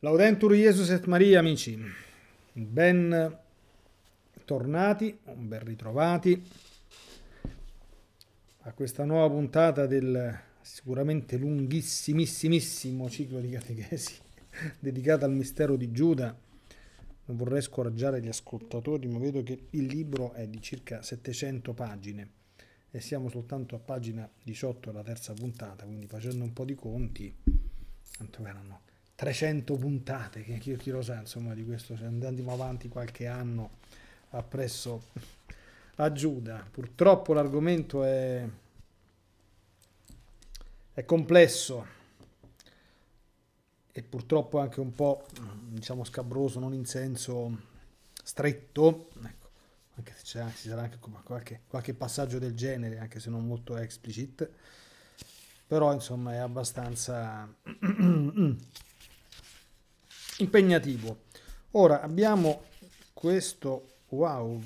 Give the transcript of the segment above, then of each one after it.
Laudentur Jesus et Maria, amici, ben tornati, ben ritrovati a questa nuova puntata del sicuramente lunghissimissimo ciclo di catechesi dedicata al mistero di Giuda. Non vorrei scoraggiare gli ascoltatori, ma vedo che il libro è di circa 700 pagine e siamo soltanto a pagina 18 della terza puntata, quindi facendo un po' di conti, tanto verranno 300 puntate, che chi, chi lo sa, insomma, di questo, se andiamo avanti qualche anno appresso a Giuda. Purtroppo l'argomento è, è complesso e purtroppo anche un po', diciamo, scabroso, non in senso stretto, ecco, anche se ci sarà anche qualche, qualche passaggio del genere, anche se non molto explicit, però insomma è abbastanza... impegnativo. Ora abbiamo questo wow,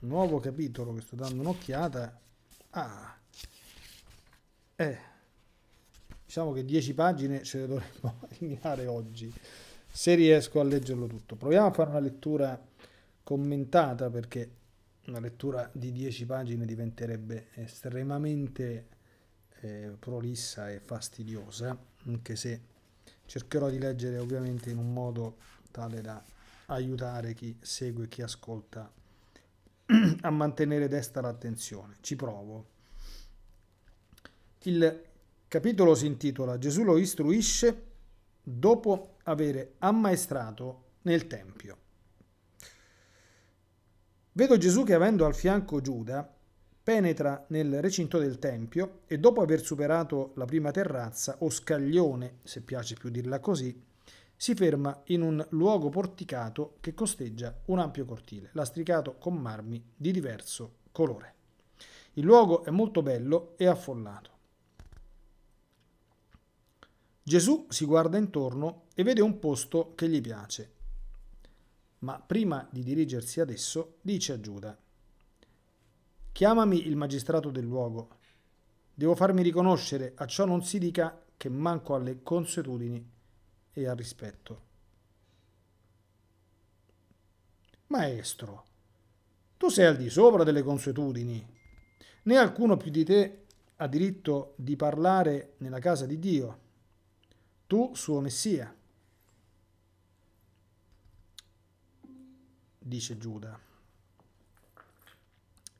nuovo capitolo che sto dando un'occhiata. Ah, eh, diciamo che 10 pagine ce le dovremmo eliminare oggi, se riesco a leggerlo tutto. Proviamo a fare una lettura commentata perché una lettura di 10 pagine diventerebbe estremamente eh, prolissa e fastidiosa, anche se cercherò di leggere ovviamente in un modo tale da aiutare chi segue, chi ascolta a mantenere desta l'attenzione. Ci provo. Il capitolo si intitola Gesù lo istruisce dopo avere ammaestrato nel Tempio. Vedo Gesù che avendo al fianco Giuda, penetra nel recinto del Tempio e dopo aver superato la prima terrazza o scaglione, se piace più dirla così, si ferma in un luogo porticato che costeggia un ampio cortile, lastricato con marmi di diverso colore. Il luogo è molto bello e affollato. Gesù si guarda intorno e vede un posto che gli piace, ma prima di dirigersi ad esso dice a Giuda, Chiamami il magistrato del luogo. Devo farmi riconoscere, a ciò non si dica che manco alle consuetudini e al rispetto. Maestro, tu sei al di sopra delle consuetudini, né alcuno più di te ha diritto di parlare nella casa di Dio, tu suo Messia, dice Giuda.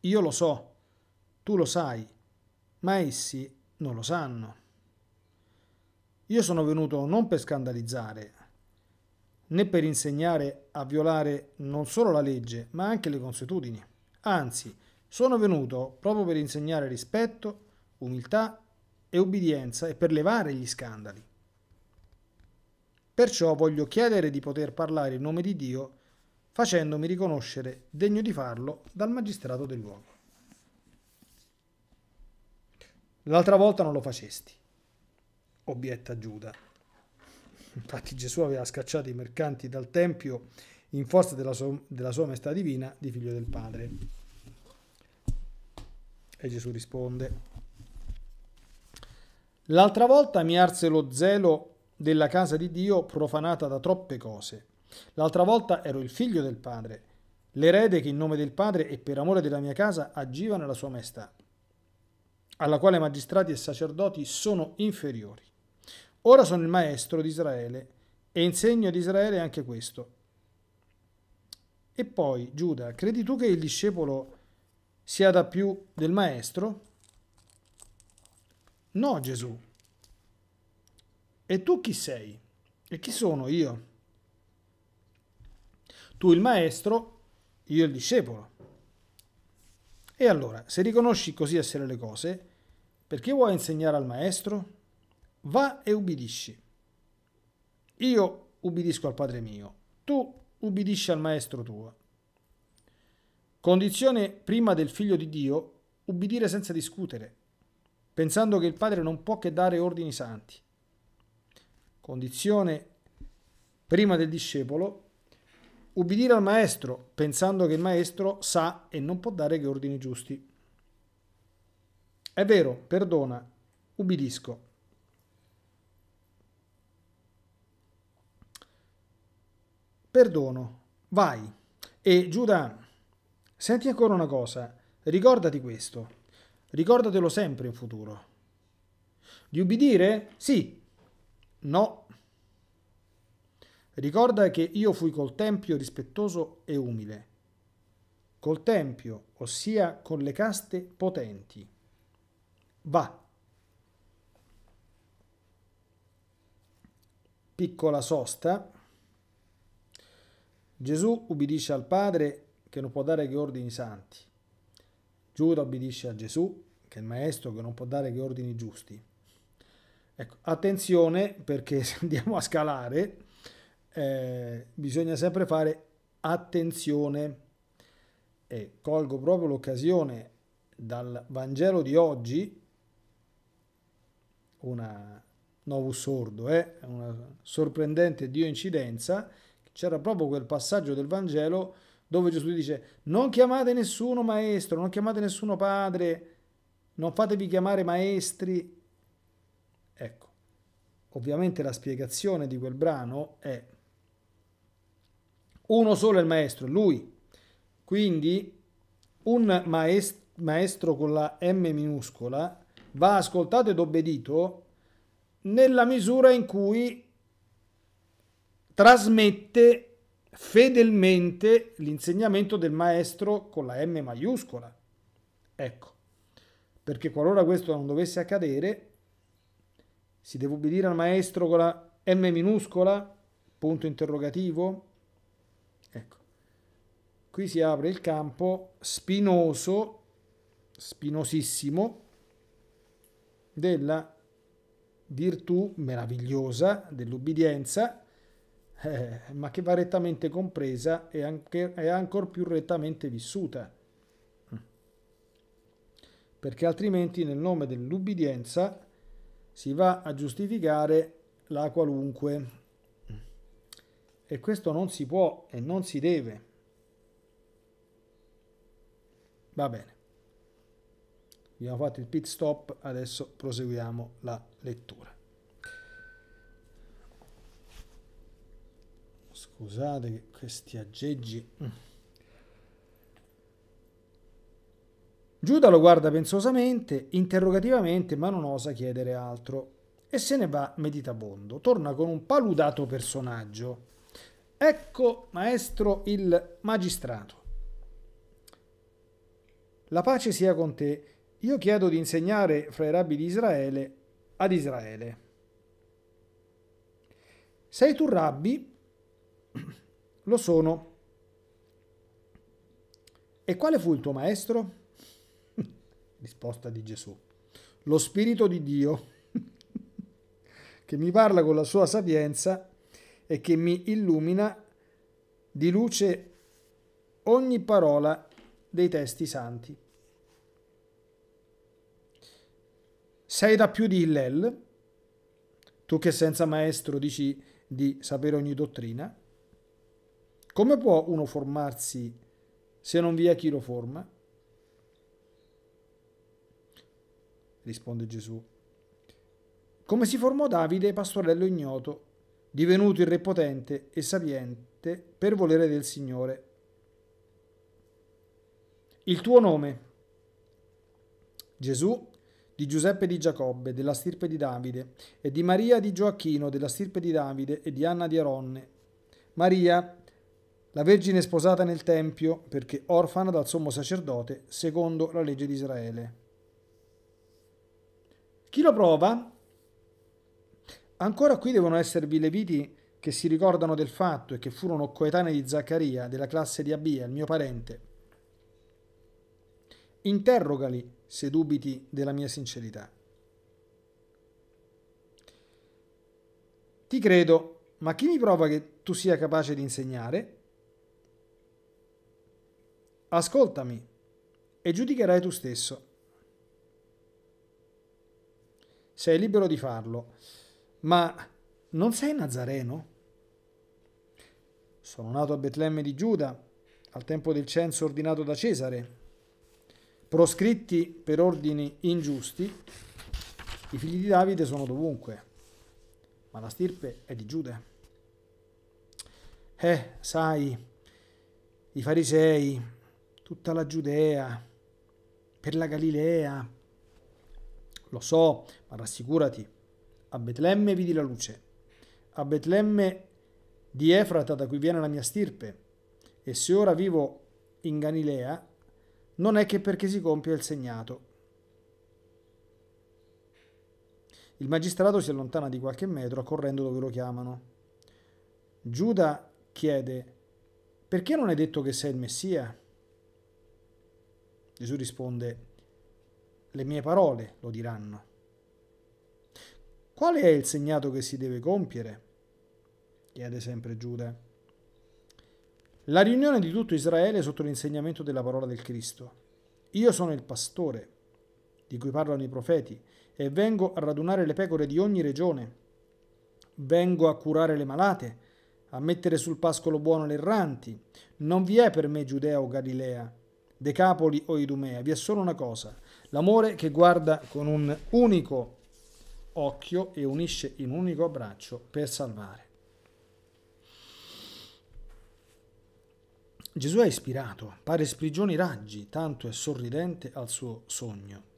Io lo so, tu lo sai, ma essi non lo sanno. Io sono venuto non per scandalizzare, né per insegnare a violare non solo la legge, ma anche le consuetudini. Anzi, sono venuto proprio per insegnare rispetto, umiltà e ubbidienza e per levare gli scandali. Perciò voglio chiedere di poter parlare in nome di Dio facendomi riconoscere degno di farlo dal magistrato del luogo. L'altra volta non lo facesti, obietta Giuda. Infatti Gesù aveva scacciato i mercanti dal Tempio in forza della, sua, della sua maestà divina di figlio del Padre. E Gesù risponde, L'altra volta mi arse lo zelo della casa di Dio profanata da troppe cose L'altra volta ero il figlio del padre, l'erede che in nome del padre e per amore della mia casa agiva nella sua maestà, alla quale magistrati e sacerdoti sono inferiori. Ora sono il maestro di Israele e insegno ad Israele anche questo. E poi, Giuda, credi tu che il discepolo sia da più del maestro? No, Gesù. E tu chi sei? E chi sono io? tu il maestro, io il discepolo. E allora, se riconosci così essere le cose, perché vuoi insegnare al maestro? Va e ubbidisci. Io ubbidisco al Padre mio, tu ubbidisci al maestro tuo. Condizione prima del figlio di Dio, ubbidire senza discutere, pensando che il Padre non può che dare ordini santi. Condizione prima del discepolo, Ubbidire al maestro, pensando che il maestro sa e non può dare che ordini giusti. È vero, perdona, ubbidisco. Perdono, vai. E Giuda, senti ancora una cosa, ricordati questo, ricordatelo sempre in futuro. Di ubbidire? Sì. No, Ricorda che io fui col Tempio rispettoso e umile, col Tempio, ossia con le caste potenti. Va. Piccola sosta. Gesù ubbidisce al Padre che non può dare che ordini santi. Giuda obbedisce a Gesù, che è il maestro che non può dare che ordini giusti. Ecco, attenzione perché se andiamo a scalare, eh, bisogna sempre fare attenzione e colgo proprio l'occasione dal Vangelo di oggi, una novus sordo, eh, una sorprendente dio incidenza, c'era proprio quel passaggio del Vangelo dove Gesù dice non chiamate nessuno maestro, non chiamate nessuno padre, non fatevi chiamare maestri. Ecco, ovviamente la spiegazione di quel brano è uno solo è il maestro, lui. Quindi un maest- maestro con la M minuscola va ascoltato ed obbedito nella misura in cui trasmette fedelmente l'insegnamento del maestro con la M maiuscola. Ecco, perché qualora questo non dovesse accadere, si deve obbedire al maestro con la M minuscola, punto interrogativo, qui si apre il campo spinoso, spinosissimo, della virtù meravigliosa dell'ubbidienza, eh, ma che va rettamente compresa e anche, è ancor più rettamente vissuta. Perché altrimenti nel nome dell'ubbidienza si va a giustificare la qualunque. E questo non si può e non si deve. Va bene. Abbiamo fatto il pit stop, adesso proseguiamo la lettura. Scusate che questi aggeggi... Giuda lo guarda pensosamente, interrogativamente, ma non osa chiedere altro e se ne va meditabondo. Torna con un paludato personaggio. Ecco, maestro, il magistrato. La pace sia con te. Io chiedo di insegnare fra i rabbi di Israele ad Israele. Sei tu rabbi? Lo sono. E quale fu il tuo maestro? Risposta di Gesù. Lo Spirito di Dio, che mi parla con la sua sapienza e che mi illumina di luce ogni parola dei testi santi. sei da più di Hillel, tu che senza maestro dici di sapere ogni dottrina, come può uno formarsi se non vi è chi lo forma? Risponde Gesù. Come si formò Davide, pastorello ignoto, divenuto il re potente e sapiente per volere del Signore. Il tuo nome, Gesù, di Giuseppe di Giacobbe, della stirpe di Davide, e di Maria di Gioacchino, della stirpe di Davide, e di Anna di Aronne. Maria, la Vergine sposata nel Tempio, perché orfana dal sommo sacerdote, secondo la legge di Israele. Chi lo prova? Ancora qui devono esservi leviti che si ricordano del fatto e che furono coetanei di Zaccaria, della classe di Abia, il mio parente. Interrogali se dubiti della mia sincerità. Ti credo, ma chi mi prova che tu sia capace di insegnare? Ascoltami e giudicherai tu stesso. Sei libero di farlo, ma non sei nazareno? Sono nato a Betlemme di Giuda, al tempo del censo ordinato da Cesare, proscritti per ordini ingiusti, i figli di Davide sono dovunque, ma la stirpe è di Giuda. Eh, sai, i farisei, tutta la Giudea, per la Galilea. Lo so, ma rassicurati, a Betlemme vidi la luce, a Betlemme di Efrata da cui viene la mia stirpe, e se ora vivo in Galilea non è che perché si compie il segnato. Il magistrato si allontana di qualche metro correndo dove lo chiamano. Giuda chiede, perché non hai detto che sei il Messia? Gesù risponde, le mie parole lo diranno. Qual è il segnato che si deve compiere? chiede sempre Giuda. La riunione di tutto Israele sotto l'insegnamento della parola del Cristo. Io sono il pastore, di cui parlano i profeti, e vengo a radunare le pecore di ogni regione. Vengo a curare le malate, a mettere sul pascolo buono le erranti. Non vi è per me Giudea o Galilea, Decapoli o Idumea, vi è solo una cosa, l'amore che guarda con un unico occhio e unisce in un unico abbraccio per salvare. Gesù è ispirato, pare sprigioni raggi, tanto è sorridente al suo sogno.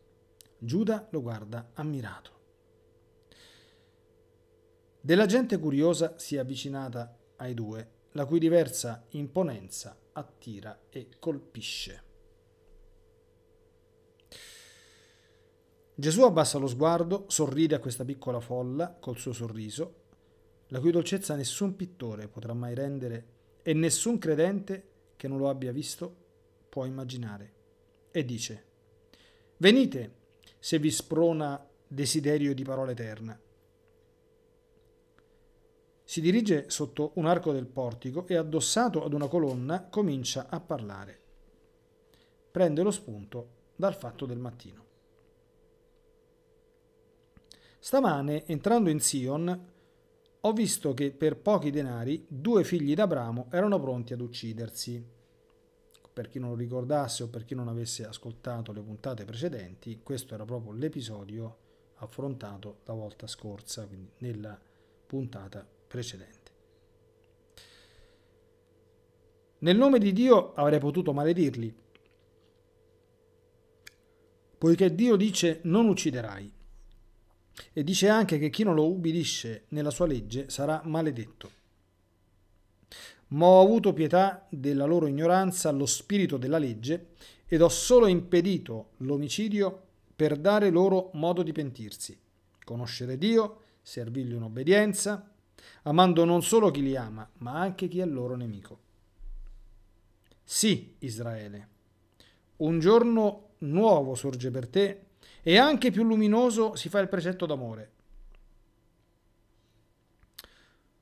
Giuda lo guarda ammirato. Della gente curiosa si è avvicinata ai due, la cui diversa imponenza attira e colpisce. Gesù abbassa lo sguardo, sorride a questa piccola folla col suo sorriso, la cui dolcezza nessun pittore potrà mai rendere e nessun credente che non lo abbia visto può immaginare. E dice, venite se vi sprona desiderio di parola eterna. Si dirige sotto un arco del portico e addossato ad una colonna comincia a parlare. Prende lo spunto dal fatto del mattino. Stamane, entrando in Sion, ho visto che per pochi denari due figli d'Abramo erano pronti ad uccidersi per chi non lo ricordasse o per chi non avesse ascoltato le puntate precedenti, questo era proprio l'episodio affrontato la volta scorsa, quindi nella puntata precedente. Nel nome di Dio avrei potuto maledirli, poiché Dio dice non ucciderai e dice anche che chi non lo ubbidisce nella sua legge sarà maledetto ma ho avuto pietà della loro ignoranza allo spirito della legge ed ho solo impedito l'omicidio per dare loro modo di pentirsi, conoscere Dio, servirgli in obbedienza, amando non solo chi li ama, ma anche chi è il loro nemico. Sì, Israele, un giorno nuovo sorge per te e anche più luminoso si fa il precetto d'amore.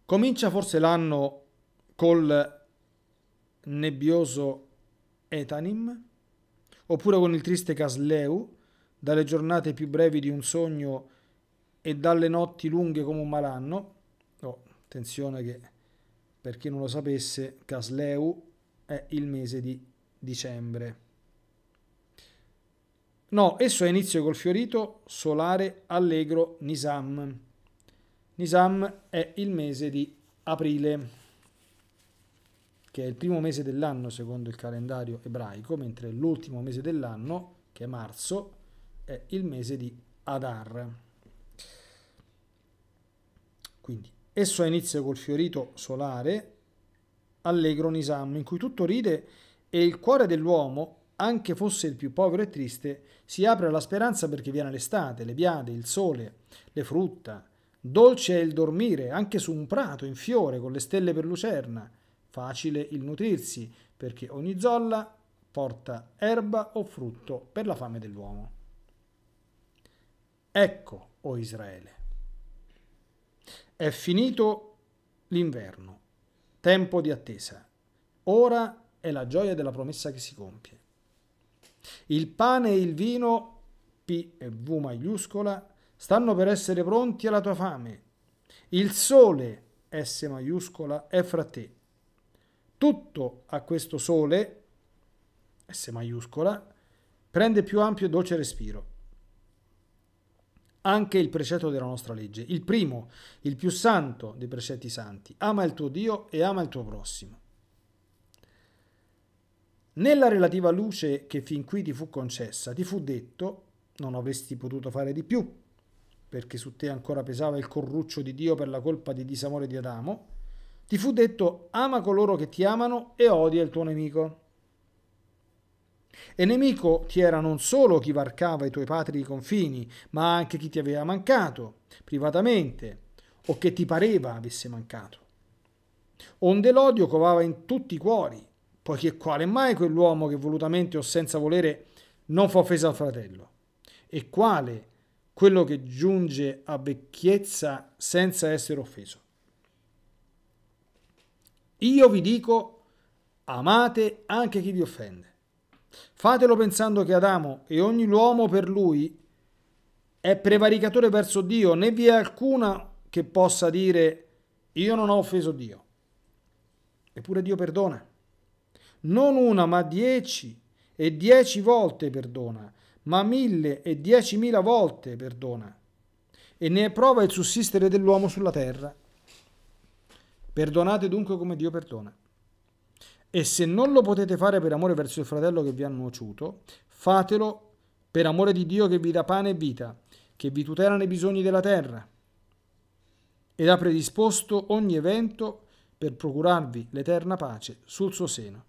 Comincia forse l'anno col nebbioso Etanim, oppure con il triste Casleu, dalle giornate più brevi di un sogno e dalle notti lunghe come un malanno. Oh, attenzione che, per chi non lo sapesse, Casleu è il mese di dicembre. No, esso ha inizio col fiorito, solare, allegro, Nisam. Nisam è il mese di aprile che è il primo mese dell'anno secondo il calendario ebraico, mentre l'ultimo mese dell'anno, che è marzo, è il mese di Adar. Quindi, esso ha inizio col fiorito solare, allegro un in cui tutto ride e il cuore dell'uomo, anche fosse il più povero e triste, si apre alla speranza perché viene l'estate, le biade, il sole, le frutta. Dolce è il dormire, anche su un prato in fiore, con le stelle per lucerna facile il nutrirsi, perché ogni zolla porta erba o frutto per la fame dell'uomo. Ecco, o oh Israele, è finito l'inverno, tempo di attesa. Ora è la gioia della promessa che si compie. Il pane e il vino, P e V maiuscola, stanno per essere pronti alla tua fame. Il sole, S maiuscola, è fra te tutto a questo sole, S maiuscola, prende più ampio e dolce respiro. Anche il precetto della nostra legge, il primo, il più santo dei precetti santi, ama il tuo Dio e ama il tuo prossimo. Nella relativa luce che fin qui ti fu concessa, ti fu detto, non avresti potuto fare di più, perché su te ancora pesava il corruccio di Dio per la colpa di disamore di Adamo, ti fu detto ama coloro che ti amano e odia il tuo nemico. E nemico ti era non solo chi varcava i tuoi patri confini, ma anche chi ti aveva mancato privatamente o che ti pareva avesse mancato. Onde l'odio covava in tutti i cuori, poiché quale mai quell'uomo che volutamente o senza volere non fa offesa al fratello? E quale quello che giunge a vecchiezza senza essere offeso? Io vi dico, amate anche chi vi offende. Fatelo pensando che Adamo e ogni uomo per lui è prevaricatore verso Dio, né vi è alcuna che possa dire io non ho offeso Dio. Eppure Dio perdona. Non una, ma dieci e dieci volte perdona, ma mille e diecimila volte perdona. E ne è prova il sussistere dell'uomo sulla terra. Perdonate dunque come Dio perdona. E se non lo potete fare per amore verso il fratello che vi ha nuociuto, fatelo per amore di Dio che vi dà pane e vita, che vi tutela nei bisogni della terra ed ha predisposto ogni evento per procurarvi l'eterna pace sul suo seno.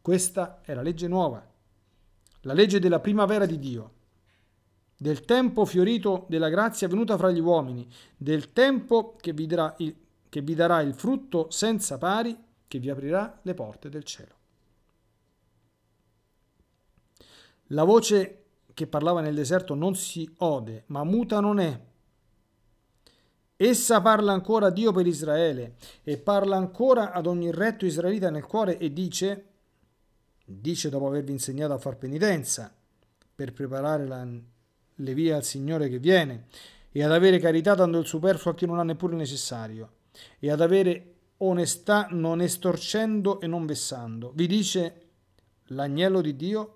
Questa è la legge nuova, la legge della primavera di Dio, del tempo fiorito della grazia venuta fra gli uomini, del tempo che vi, darà il, che vi darà il frutto senza pari, che vi aprirà le porte del cielo. La voce che parlava nel deserto non si ode, ma muta non è. Essa parla ancora a Dio per Israele e parla ancora ad ogni retto israelita nel cuore e dice, dice dopo avervi insegnato a far penitenza, per preparare la, le vie al Signore che viene e ad avere carità dando il superfluo a chi non ha neppure il necessario e ad avere onestà non estorcendo e non vessando. Vi dice l'agnello di Dio,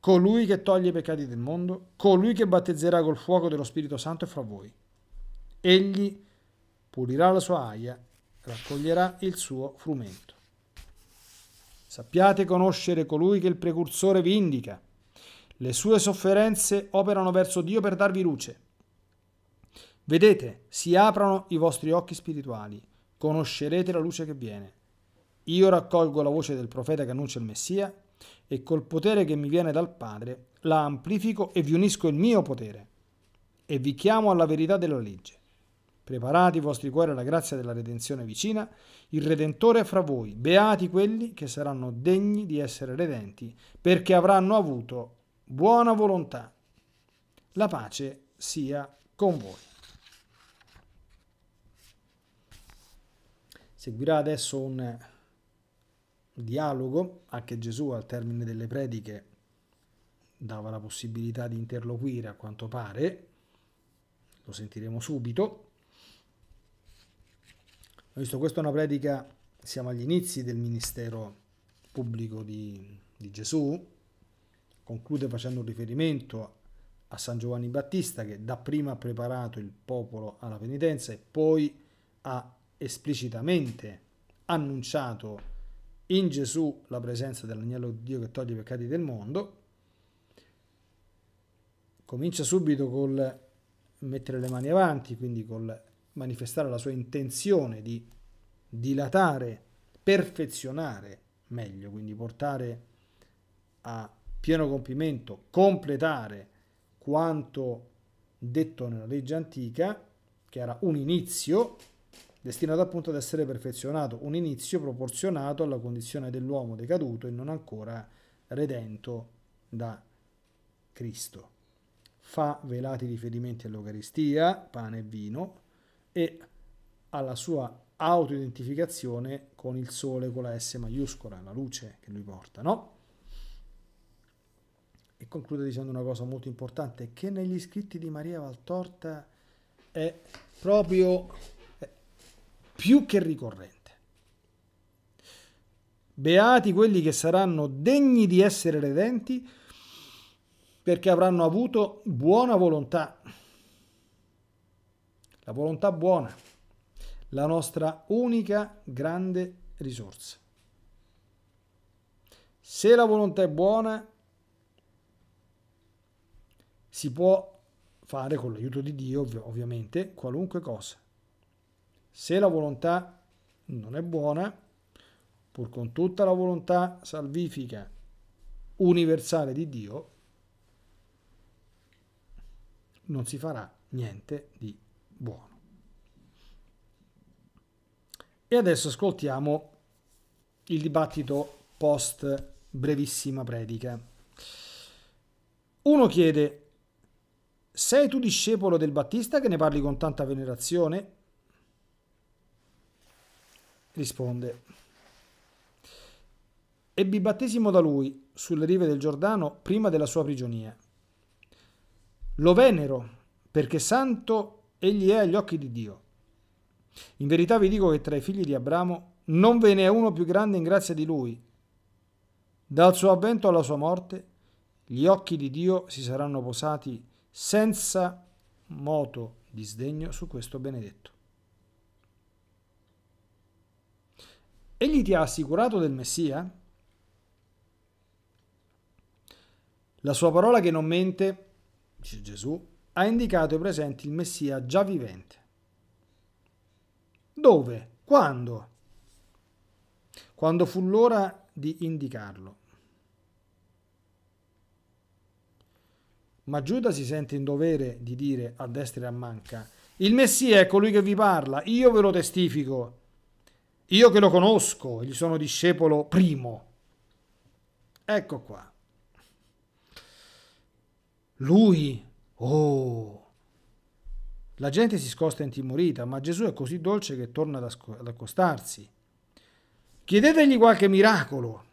colui che toglie i peccati del mondo, colui che battezzerà col fuoco dello Spirito Santo è fra voi. Egli pulirà la sua aia, raccoglierà il suo frumento. Sappiate conoscere colui che il precursore vi indica. Le sue sofferenze operano verso Dio per darvi luce Vedete, si aprono i vostri occhi spirituali, conoscerete la luce che viene. Io raccolgo la voce del profeta che annuncia il Messia e col potere che mi viene dal Padre la amplifico e vi unisco il mio potere e vi chiamo alla verità della legge. Preparate i vostri cuori alla grazia della redenzione vicina, il Redentore è fra voi, beati quelli che saranno degni di essere redenti, perché avranno avuto buona volontà. La pace sia con voi. Seguirà adesso un dialogo, anche Gesù al termine delle prediche dava la possibilità di interloquire a quanto pare, lo sentiremo subito. Ho visto questa è una predica, siamo agli inizi del ministero pubblico di, di Gesù, conclude facendo un riferimento a San Giovanni Battista che dapprima ha preparato il popolo alla penitenza e poi ha esplicitamente annunciato in Gesù la presenza dell'agnello di Dio che toglie i peccati del mondo, comincia subito col mettere le mani avanti, quindi col manifestare la sua intenzione di dilatare, perfezionare meglio, quindi portare a pieno compimento, completare quanto detto nella legge antica, che era un inizio, destinato appunto ad essere perfezionato, un inizio proporzionato alla condizione dell'uomo decaduto e non ancora redento da Cristo. Fa velati riferimenti all'Eucaristia, pane e vino, e alla sua autoidentificazione con il sole, con la S maiuscola, la luce che lui porta, no? E conclude dicendo una cosa molto importante, che negli scritti di Maria Valtorta è proprio più che ricorrente. Beati quelli che saranno degni di essere redenti perché avranno avuto buona volontà. La volontà buona, la nostra unica grande risorsa. Se la volontà è buona, si può fare con l'aiuto di Dio, ovviamente, qualunque cosa. Se la volontà non è buona, pur con tutta la volontà salvifica universale di Dio, non si farà niente di buono. E adesso ascoltiamo il dibattito post brevissima predica. Uno chiede, sei tu discepolo del Battista che ne parli con tanta venerazione? risponde ebbi battesimo da lui sulle rive del Giordano prima della sua prigionia. Lo venero perché santo egli è agli occhi di Dio. In verità vi dico che tra i figli di Abramo non ve ne è uno più grande in grazia di lui. Dal suo avvento alla sua morte gli occhi di Dio si saranno posati senza moto di sdegno su questo benedetto. Egli ti ha assicurato del Messia? La sua parola che non mente, dice Gesù, ha indicato ai presenti il Messia già vivente. Dove? Quando? Quando fu l'ora di indicarlo. Ma Giuda si sente in dovere di dire a destra e a manca, il Messia è colui che vi parla, io ve lo testifico. Io che lo conosco, gli sono discepolo primo. Ecco qua. Lui, oh, la gente si scosta intimorita, ma Gesù è così dolce che torna ad accostarsi. Chiedetegli qualche miracolo.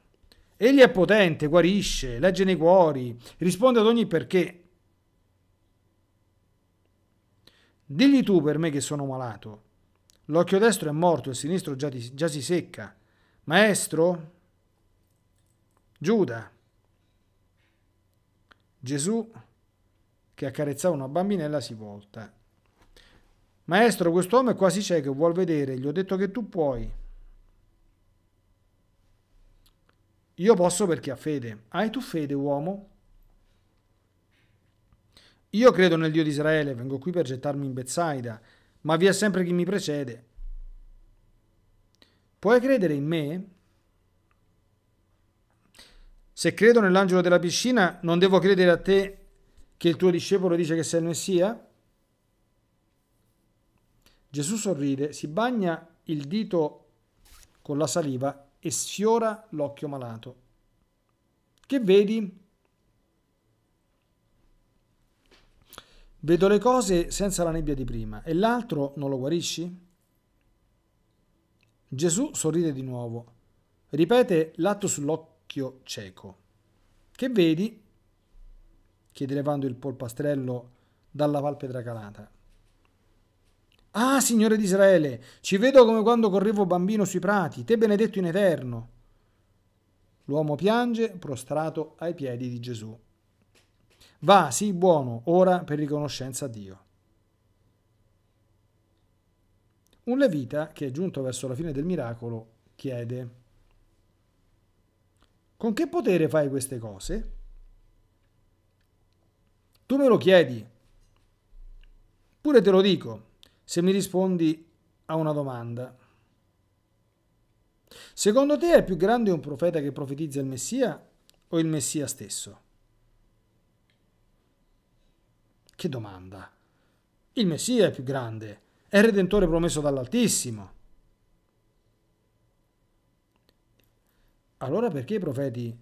Egli è potente, guarisce, legge nei cuori, risponde ad ogni perché. Digli tu per me che sono malato. L'occhio destro è morto, il sinistro già, di, già si secca. Maestro? Giuda. Gesù, che accarezzava una bambinella, si volta. Maestro, quest'uomo è quasi cieco, vuol vedere, gli ho detto che tu puoi. Io posso perché ha fede. Hai tu fede, uomo? Io credo nel Dio di Israele, vengo qui per gettarmi in Bezzaida ma vi è sempre chi mi precede. Puoi credere in me? Se credo nell'angelo della piscina, non devo credere a te che il tuo discepolo dice che sei il Messia? Gesù sorride, si bagna il dito con la saliva e sfiora l'occhio malato. Che vedi? Vedo le cose senza la nebbia di prima e l'altro non lo guarisci? Gesù sorride di nuovo. Ripete l'atto sull'occhio cieco. Che vedi? chiede levando il polpastrello dalla palpebra calata. Ah, Signore di Israele, ci vedo come quando correvo bambino sui prati, te benedetto in eterno. L'uomo piange prostrato ai piedi di Gesù. Va, sii buono, ora per riconoscenza a Dio. Un levita che è giunto verso la fine del miracolo chiede, con che potere fai queste cose? Tu me lo chiedi, pure te lo dico, se mi rispondi a una domanda. Secondo te è più grande un profeta che profetizza il Messia o il Messia stesso? Che domanda! Il Messia è più grande, è il Redentore promesso dall'Altissimo. Allora perché i profeti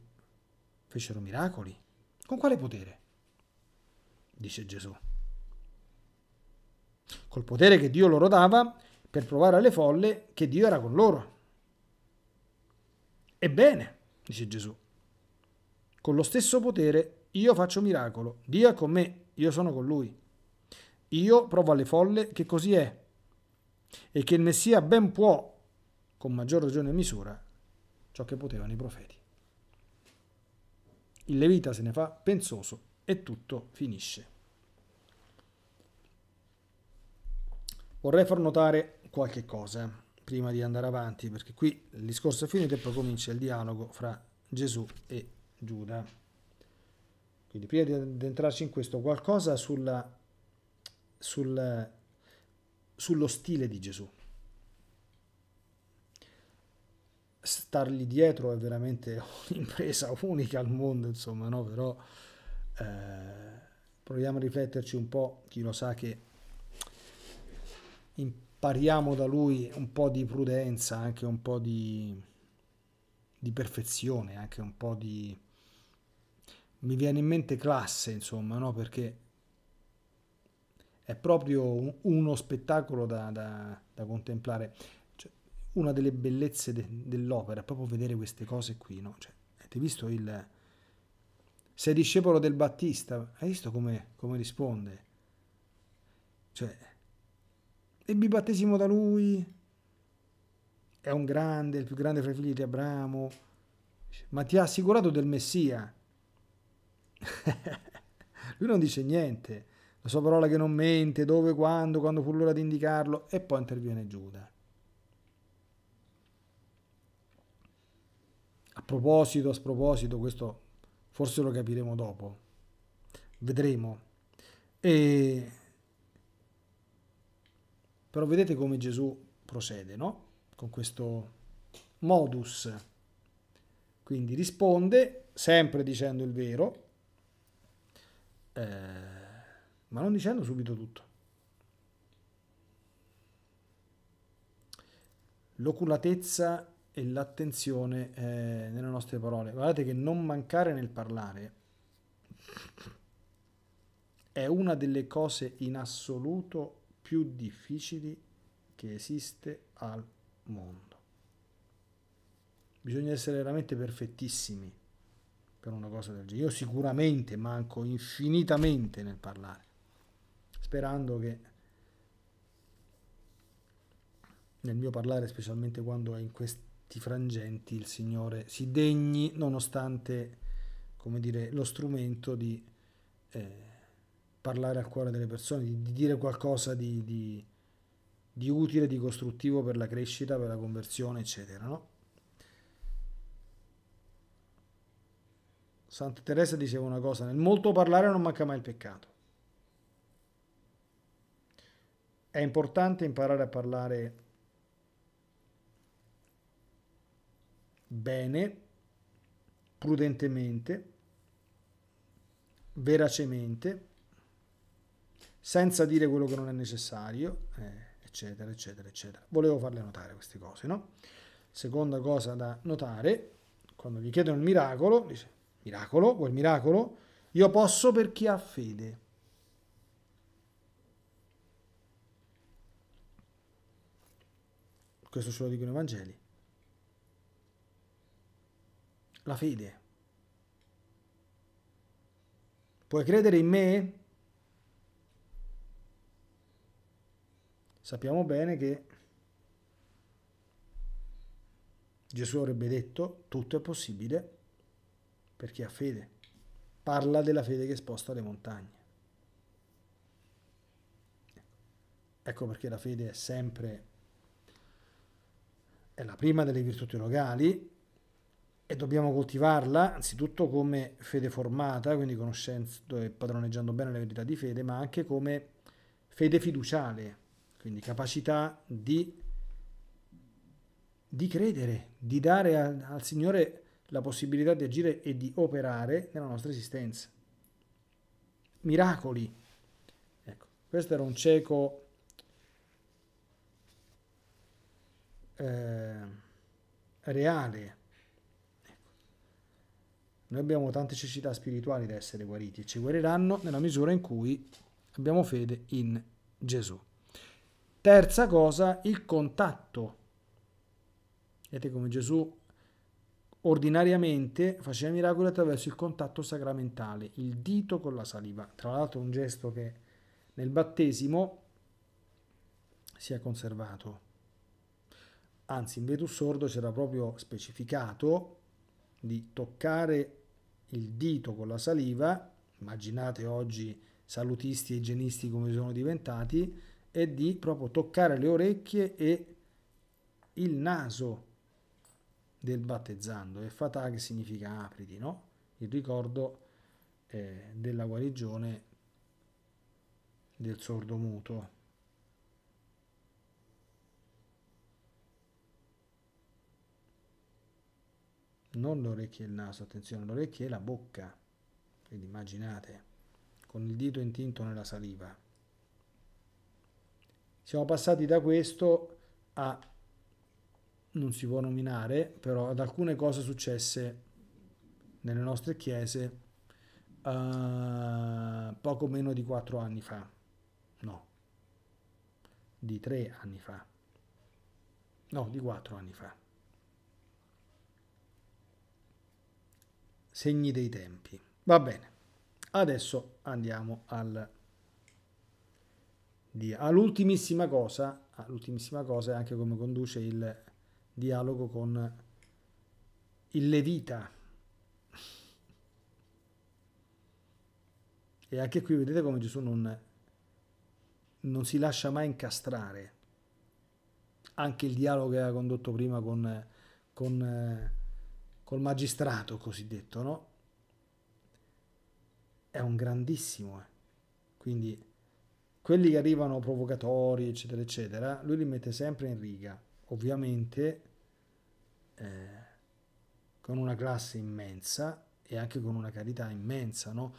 fecero miracoli? Con quale potere? Dice Gesù. Col potere che Dio loro dava per provare alle folle che Dio era con loro. Ebbene, dice Gesù, con lo stesso potere io faccio miracolo, Dio è con me io sono con lui. Io provo alle folle che così è e che il Messia ben può, con maggior ragione e misura, ciò che potevano i profeti. Il Levita se ne fa pensoso e tutto finisce. Vorrei far notare qualche cosa prima di andare avanti, perché qui il discorso è finito e poi comincia il dialogo fra Gesù e Giuda. Quindi prima di addentrarci in questo, qualcosa sulla, sul, sullo stile di Gesù. Stargli dietro è veramente un'impresa unica al mondo, insomma, no? Però eh, proviamo a rifletterci un po', chi lo sa che impariamo da lui un po' di prudenza, anche un po' di, di perfezione, anche un po' di mi viene in mente classe, insomma, no? perché è proprio uno spettacolo da, da, da contemplare. Cioè, una delle bellezze de, dell'opera è proprio vedere queste cose qui. No? Cioè, avete visto il... Sei discepolo del Battista, hai visto come, come risponde? Cioè, ebbi battesimo da lui, è un grande, il più grande fra i figli di Abramo, ma ti ha assicurato del Messia. Lui non dice niente, la sua parola che non mente, dove, quando, quando fu l'ora di indicarlo, e poi interviene Giuda. A proposito, a sproposito, questo forse lo capiremo dopo, vedremo. E... Però vedete come Gesù procede, no? Con questo modus. Quindi risponde sempre dicendo il vero, eh, ma non dicendo subito tutto. L'oculatezza e l'attenzione eh, nelle nostre parole. Guardate che non mancare nel parlare è una delle cose in assoluto più difficili che esiste al mondo. Bisogna essere veramente perfettissimi per una cosa del genere. Io sicuramente manco infinitamente nel parlare, sperando che nel mio parlare, specialmente quando è in questi frangenti, il Signore si degni, nonostante come dire, lo strumento di eh, parlare al cuore delle persone, di, di dire qualcosa di, di, di, utile, di costruttivo per la crescita, per la conversione, eccetera. No? Santa Teresa diceva una cosa, nel molto parlare non manca mai il peccato. È importante imparare a parlare bene, prudentemente, veracemente, senza dire quello che non è necessario, eh, eccetera, eccetera, eccetera. Volevo farle notare queste cose, no? Seconda cosa da notare, quando gli chiedono il miracolo, dice, Miracolo, vuoi miracolo? Io posso per chi ha fede. Questo ce lo dicono i Vangeli. La fede. Puoi credere in me? Sappiamo bene che Gesù avrebbe detto tutto è possibile per chi ha fede. Parla della fede che sposta le montagne. Ecco perché la fede è sempre è la prima delle virtù teologali e dobbiamo coltivarla anzitutto come fede formata, quindi conoscendo e padroneggiando bene le verità di fede, ma anche come fede fiduciale, quindi capacità di, di credere, di dare al, al Signore la possibilità di agire e di operare nella nostra esistenza. Miracoli. Ecco, questo era un cieco eh, reale. Ecco. Noi abbiamo tante cecità spirituali da essere guariti e ci guariranno nella misura in cui abbiamo fede in Gesù. Terza cosa, il contatto. Vedete come Gesù ordinariamente faceva miracoli attraverso il contatto sacramentale, il dito con la saliva. Tra l'altro un gesto che nel battesimo si è conservato. Anzi, in Vetus Sordo c'era proprio specificato di toccare il dito con la saliva, immaginate oggi salutisti e igienisti come sono diventati, e di proprio toccare le orecchie e il naso del battezzando e fatà che significa apriti, no? Il ricordo eh, della guarigione del sordo muto. Non l'orecchio e il naso, attenzione, le e la bocca. Quindi immaginate, con il dito intinto nella saliva. Siamo passati da questo a non si può nominare, però ad alcune cose successe nelle nostre chiese uh, poco meno di quattro anni fa, no, di tre anni fa, no, di quattro anni fa. Segni dei tempi. Va bene, adesso andiamo al all'ultimissima cosa, l'ultimissima cosa è anche come conduce il dialogo con il Levita. E anche qui vedete come Gesù non, non si lascia mai incastrare. Anche il dialogo che aveva condotto prima con, con col magistrato cosiddetto, no? È un grandissimo. Eh. Quindi quelli che arrivano provocatori, eccetera, eccetera, lui li mette sempre in riga ovviamente eh, con una classe immensa e anche con una carità immensa. No?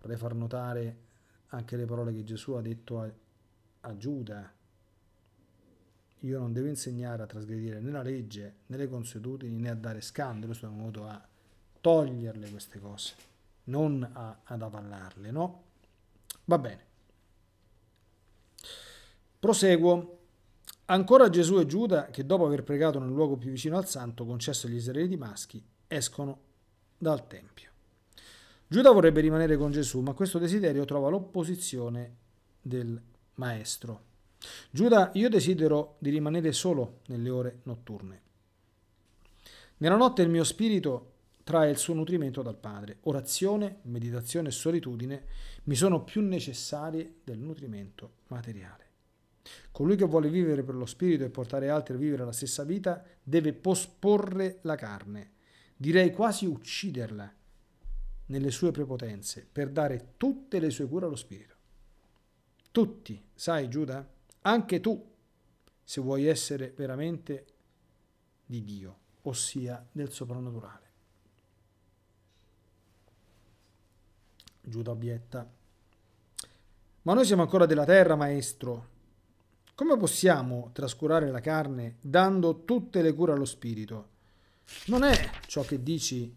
Vorrei far notare anche le parole che Gesù ha detto a, a Giuda. Io non devo insegnare a trasgredire né la legge né le consuetudini né a dare scandalo, sono venuto a toglierle queste cose, non a, ad avallarle, no? Va bene. Proseguo. Ancora Gesù e Giuda, che dopo aver pregato nel luogo più vicino al santo concesso agli israeliti maschi, escono dal tempio. Giuda vorrebbe rimanere con Gesù, ma questo desiderio trova l'opposizione del maestro. Giuda, io desidero di rimanere solo nelle ore notturne. Nella notte il mio spirito trae il suo nutrimento dal Padre. Orazione, meditazione e solitudine mi sono più necessarie del nutrimento materiale. Colui che vuole vivere per lo spirito e portare altri a vivere la stessa vita deve posporre la carne, direi quasi ucciderla nelle sue prepotenze per dare tutte le sue cure allo spirito. Tutti, sai Giuda? Anche tu, se vuoi essere veramente di Dio, ossia del soprannaturale. Giuda obietta. Ma noi siamo ancora della terra, maestro, come possiamo trascurare la carne dando tutte le cure allo spirito? Non è ciò che dici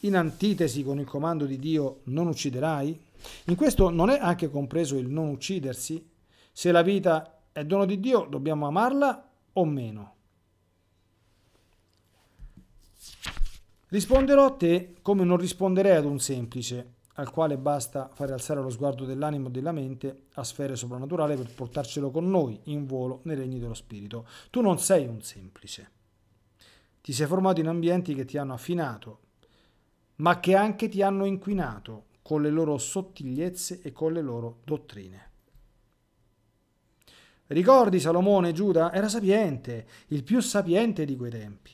in antitesi con il comando di Dio non ucciderai? In questo non è anche compreso il non uccidersi? Se la vita è dono di Dio, dobbiamo amarla o meno? Risponderò a te come non risponderei ad un semplice al quale basta fare alzare lo sguardo dell'animo e della mente a sfere soprannaturali per portarcelo con noi in volo nei regni dello spirito. Tu non sei un semplice. Ti sei formato in ambienti che ti hanno affinato, ma che anche ti hanno inquinato con le loro sottigliezze e con le loro dottrine. Ricordi Salomone, Giuda? Era sapiente, il più sapiente di quei tempi.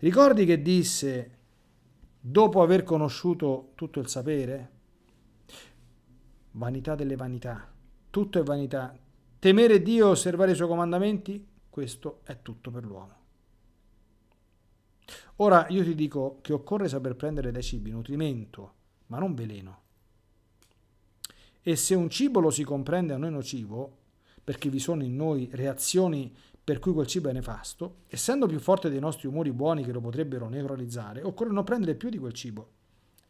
Ricordi che disse dopo aver conosciuto tutto il sapere? Vanità delle vanità, tutto è vanità. Temere Dio e osservare i suoi comandamenti, questo è tutto per l'uomo. Ora io ti dico che occorre saper prendere dai cibi nutrimento, ma non veleno. E se un cibo lo si comprende a noi nocivo, perché vi sono in noi reazioni per cui quel cibo è nefasto, essendo più forte dei nostri umori buoni che lo potrebbero neutralizzare, occorre non prendere più di quel cibo,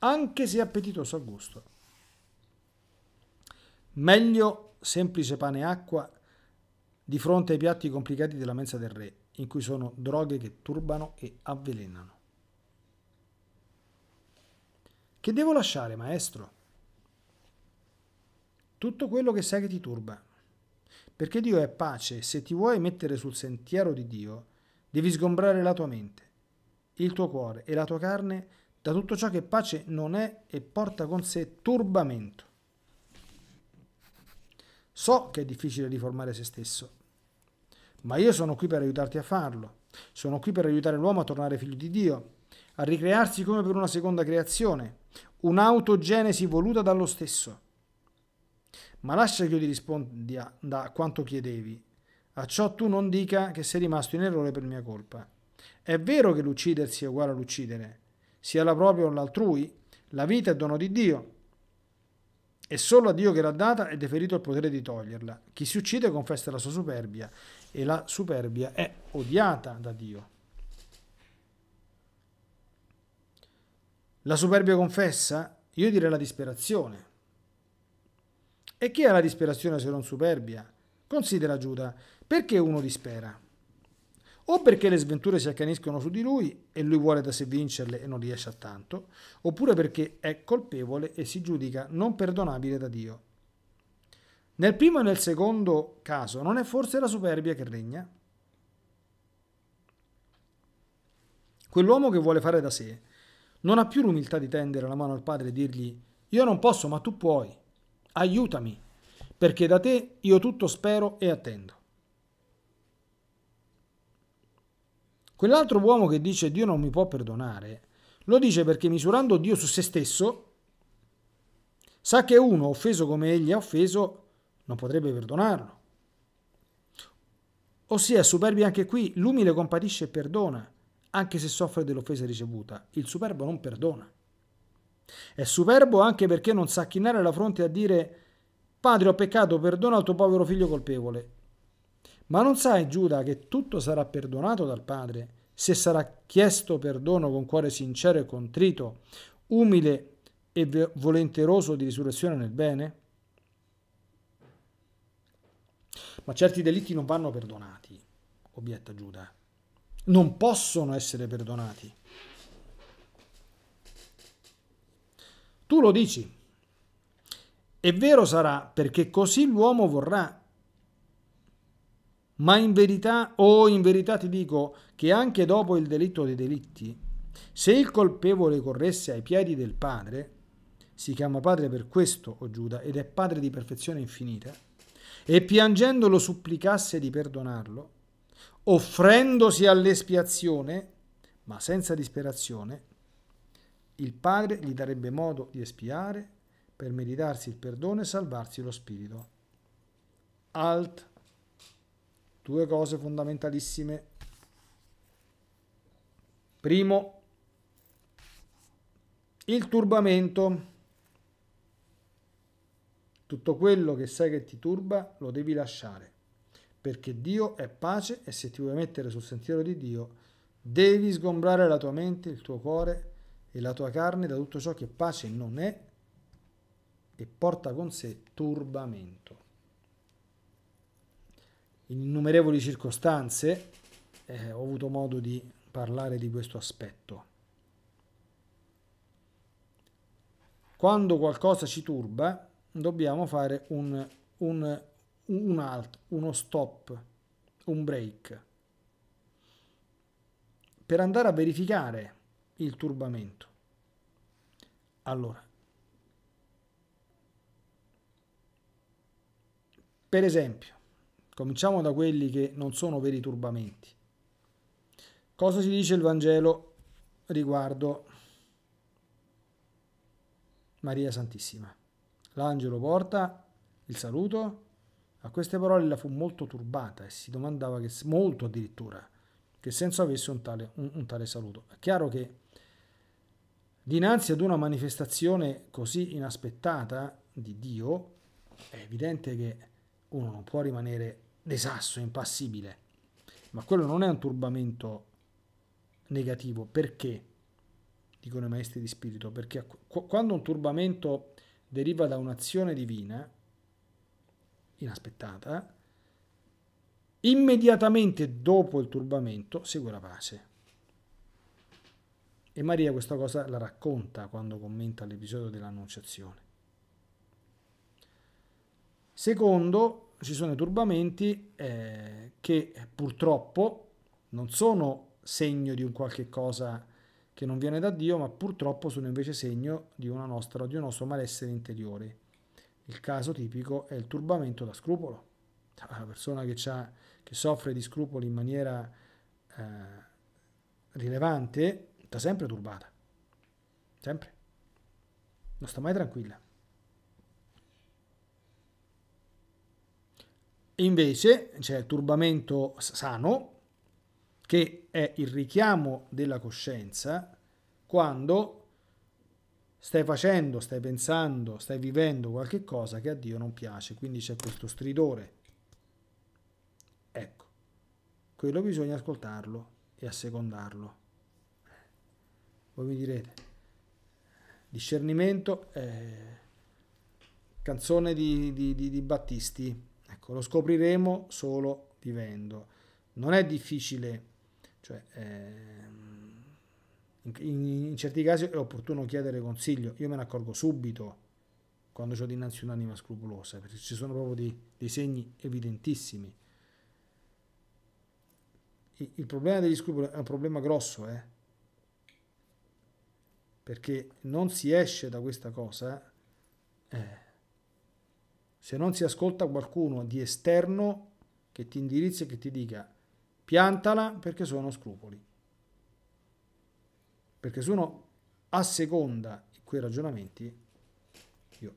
anche se appetitoso al gusto. Meglio semplice pane e acqua di fronte ai piatti complicati della mensa del re, in cui sono droghe che turbano e avvelenano. Che devo lasciare, maestro? Tutto quello che sai che ti turba perché Dio è pace. Se ti vuoi mettere sul sentiero di Dio, devi sgombrare la tua mente, il tuo cuore e la tua carne da tutto ciò che pace non è e porta con sé turbamento. So che è difficile riformare se stesso, ma io sono qui per aiutarti a farlo. Sono qui per aiutare l'uomo a tornare figlio di Dio, a ricrearsi come per una seconda creazione, un'autogenesi voluta dallo stesso ma lascia che io ti risponda da quanto chiedevi. A ciò tu non dica che sei rimasto in errore per mia colpa. È vero che l'uccidersi è uguale all'uccidere, sia la propria o l'altrui, la vita è dono di Dio. È solo a Dio che l'ha data ed è ferito il potere di toglierla. Chi si uccide confessa la sua superbia e la superbia è odiata da Dio. La superbia confessa? Io direi la disperazione. E chi ha la disperazione se non superbia? Considera Giuda, perché uno dispera? O perché le sventure si accaniscono su di lui e lui vuole da sé vincerle e non riesce a tanto, oppure perché è colpevole e si giudica non perdonabile da Dio. Nel primo e nel secondo caso non è forse la superbia che regna? Quell'uomo che vuole fare da sé non ha più l'umiltà di tendere la mano al padre e dirgli io non posso ma tu puoi aiutami, perché da te io tutto spero e attendo. Quell'altro uomo che dice Dio non mi può perdonare, lo dice perché misurando Dio su se stesso, sa che uno offeso come egli ha offeso non potrebbe perdonarlo. Ossia, superbi anche qui, l'umile compatisce e perdona, anche se soffre dell'offesa ricevuta, il superbo non perdona. È superbo anche perché non sa chinare la fronte a dire Padre ho peccato, perdona il tuo povero figlio colpevole. Ma non sai Giuda che tutto sarà perdonato dal Padre se sarà chiesto perdono con cuore sincero e contrito, umile e volenteroso di risurrezione nel bene? Ma certi delitti non vanno perdonati, obietta Giuda. Non possono essere perdonati. Tu lo dici. E vero sarà perché così l'uomo vorrà. Ma in verità, o oh, in verità ti dico che anche dopo il delitto dei delitti, se il colpevole corresse ai piedi del padre, si chiama padre per questo, o oh Giuda, ed è padre di perfezione infinita, e piangendo lo supplicasse di perdonarlo, offrendosi all'espiazione, ma senza disperazione, il Padre gli darebbe modo di espiare per meritarsi il perdono e salvarsi lo spirito. Alt. Due cose fondamentalissime. Primo, il turbamento. Tutto quello che sai che ti turba lo devi lasciare, perché Dio è pace e se ti vuoi mettere sul sentiero di Dio, devi sgombrare la tua mente, il tuo cuore e la tua carne da tutto ciò che pace non è e porta con sé turbamento. In innumerevoli circostanze eh, ho avuto modo di parlare di questo aspetto. Quando qualcosa ci turba, dobbiamo fare un, un, un alt, uno stop, un break, per andare a verificare il turbamento. Allora, per esempio, cominciamo da quelli che non sono veri turbamenti. Cosa ci dice il Vangelo riguardo Maria Santissima? L'angelo porta il saluto. A queste parole la fu molto turbata e si domandava che, molto addirittura che senso avesse un tale, un, un tale saluto. È chiaro che Dinanzi ad una manifestazione così inaspettata di Dio, è evidente che uno non può rimanere desasso, impassibile. Ma quello non è un turbamento negativo. Perché? Dicono i maestri di spirito. Perché quando un turbamento deriva da un'azione divina, inaspettata, immediatamente dopo il turbamento segue la pace. E Maria questa cosa la racconta quando commenta l'episodio dell'Annunciazione. Secondo, ci sono i turbamenti eh, che purtroppo non sono segno di un qualche cosa che non viene da Dio, ma purtroppo sono invece segno di, una nostra, di un nostro malessere interiore. Il caso tipico è il turbamento da scrupolo. La persona che, che soffre di scrupoli in maniera eh, rilevante da sempre turbata. Sempre. Non sta mai tranquilla. Invece c'è il turbamento sano, che è il richiamo della coscienza, quando stai facendo, stai pensando, stai vivendo qualche cosa che a Dio non piace, quindi c'è questo stridore. Ecco, quello bisogna ascoltarlo e assecondarlo. Voi mi direte, discernimento, eh, canzone di, di, di, di Battisti, ecco, lo scopriremo solo vivendo. Non è difficile, cioè, ehm, in, in, certi casi è opportuno chiedere consiglio, io me ne accorgo subito quando ho dinanzi un'anima scrupolosa, perché ci sono proprio dei, dei segni evidentissimi. Il, il problema degli scrupoli è un problema grosso, eh? perché non si esce da questa cosa eh, se non si ascolta qualcuno di esterno che ti indirizzi e che ti dica piantala perché sono scrupoli. Perché se uno asseconda quei ragionamenti, io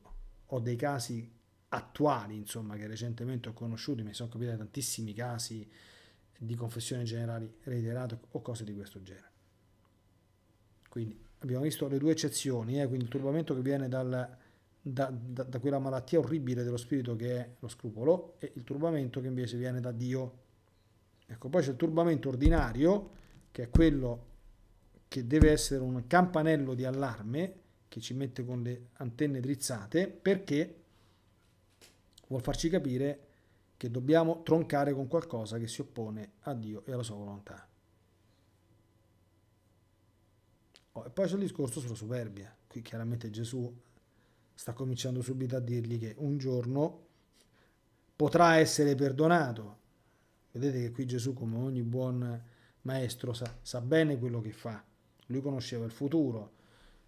ho dei casi attuali, insomma, che recentemente ho conosciuto, mi sono capitati tantissimi casi di confessioni generali reiterate o cose di questo genere. Quindi abbiamo visto le due eccezioni, eh, quindi il turbamento che viene dal, da, da, da, quella malattia orribile dello spirito che è lo scrupolo e il turbamento che invece viene da Dio. Ecco, poi c'è il turbamento ordinario, che è quello che deve essere un campanello di allarme che ci mette con le antenne drizzate, perché vuol farci capire che dobbiamo troncare con qualcosa che si oppone a Dio e alla sua volontà. Oh, e poi c'è il discorso sulla superbia. Qui chiaramente Gesù sta cominciando subito a dirgli che un giorno potrà essere perdonato. Vedete che qui Gesù, come ogni buon maestro, sa, sa bene quello che fa. Lui conosceva il futuro.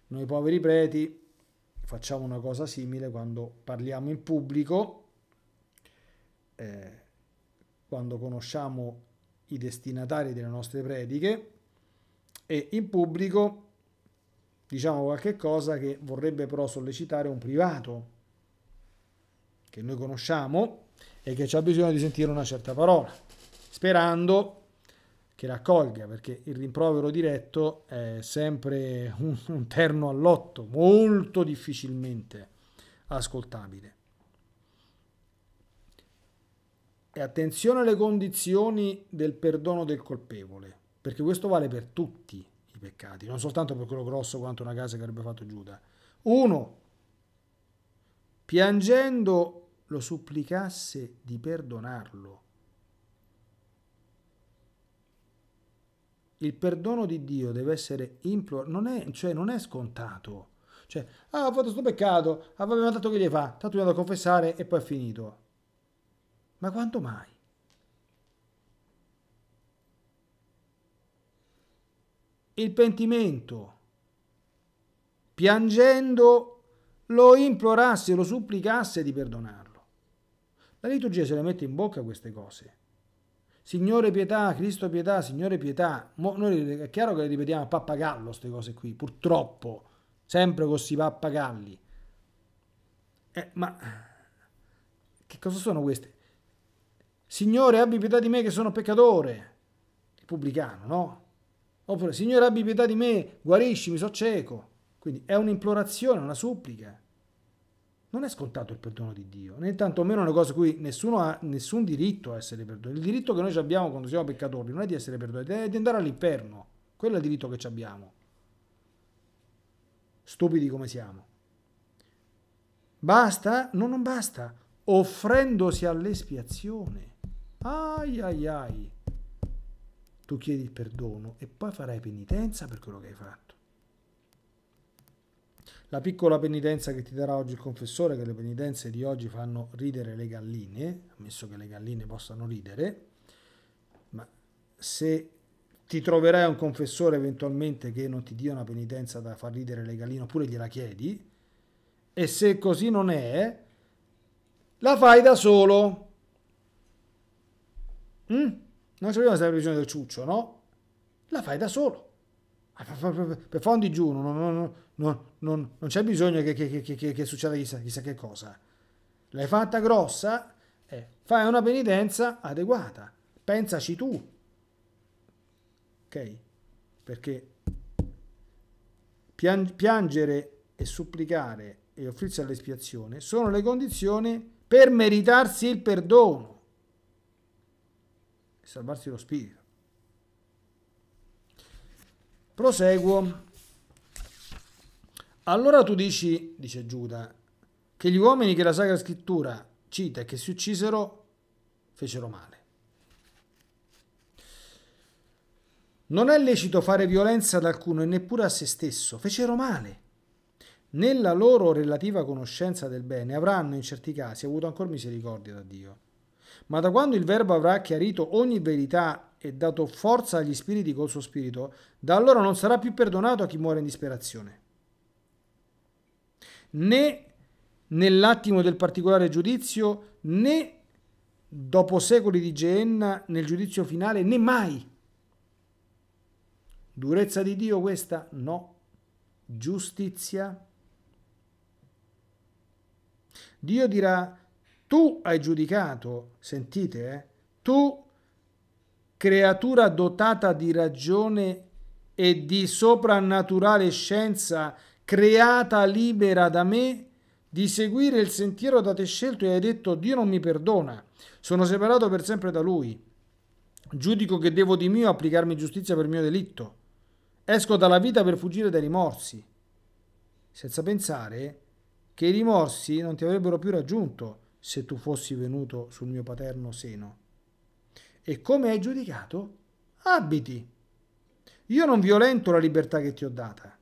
Noi poveri preti facciamo una cosa simile quando parliamo in pubblico, eh, quando conosciamo i destinatari delle nostre prediche e in pubblico diciamo qualche cosa che vorrebbe però sollecitare un privato che noi conosciamo e che ha bisogno di sentire una certa parola, sperando che raccolga, perché il rimprovero diretto è sempre un, un terno all'otto, molto difficilmente ascoltabile. E attenzione alle condizioni del perdono del colpevole, perché questo vale per tutti, i peccati, non soltanto per quello grosso quanto una casa che avrebbe fatto Giuda. Uno, piangendo lo supplicasse di perdonarlo. Il perdono di Dio deve essere implorato, non, è, cioè, non è scontato. Cioè, ah, ho fatto questo peccato, aveva ah, tanto che gli fa, tanto mi vado a confessare e poi è finito. Ma quando mai? il pentimento, piangendo lo implorasse, lo supplicasse di perdonarlo. La liturgia se le mette in bocca queste cose. Signore pietà, Cristo pietà, Signore pietà. Mo noi è chiaro che le ripetiamo a pappagallo queste cose qui, purtroppo, sempre con questi pappagalli. Eh, ma che cosa sono queste? Signore, abbi pietà di me che sono peccatore. Il pubblicano, no? Oppure, Signore abbi pietà di me, guarisci, mi so cieco. Quindi è un'implorazione, una supplica. Non è scontato il perdono di Dio, né tantomeno una cosa cui nessuno ha nessun diritto a essere perdonato. Il diritto che noi abbiamo quando siamo peccatori non è di essere perdonati, è di andare all'inferno. Quello è il diritto che abbiamo. Stupidi come siamo. Basta? No, non basta. Offrendosi all'espiazione. Ai ai ai tu chiedi il perdono e poi farai penitenza per quello che hai fatto. La piccola penitenza che ti darà oggi il confessore, che le penitenze di oggi fanno ridere le galline, ammesso che le galline possano ridere, ma se ti troverai un confessore eventualmente che non ti dia una penitenza da far ridere le galline, oppure gliela chiedi, e se così non è, la fai da solo. Mm? non se sempre bisogno del ciuccio, no? La fai da solo. Ah, per fare un digiuno non, non, non, non c'è bisogno che, che, che, che succeda chissà, chissà, che cosa. L'hai fatta grossa, eh, fai una penitenza adeguata. Pensaci tu. Ok? Perché piangere e supplicare e offrirsi all'espiazione sono le condizioni per meritarsi il perdono di salvarsi lo spirito. Proseguo. Allora tu dici, dice Giuda, che gli uomini che la Sacra Scrittura cita e che si uccisero fecero male. Non è lecito fare violenza ad alcuno e neppure a se stesso, fecero male. Nella loro relativa conoscenza del bene avranno in certi casi avuto ancora misericordia da Dio ma da quando il Verbo avrà chiarito ogni verità e dato forza agli spiriti col suo spirito, da allora non sarà più perdonato a chi muore in disperazione. Né nell'attimo del particolare giudizio, né dopo secoli di Geenna nel giudizio finale, né mai. Durezza di Dio questa? No. Giustizia? Dio dirà tu hai giudicato, sentite, eh? tu creatura dotata di ragione e di soprannaturale scienza, creata libera da me, di seguire il sentiero da te scelto e hai detto Dio non mi perdona, sono separato per sempre da lui. Giudico che devo di mio applicarmi giustizia per mio delitto. Esco dalla vita per fuggire dai rimorsi, senza pensare che i rimorsi non ti avrebbero più raggiunto se tu fossi venuto sul mio paterno seno. E come hai giudicato? Abiti. Io non violento la libertà che ti ho data.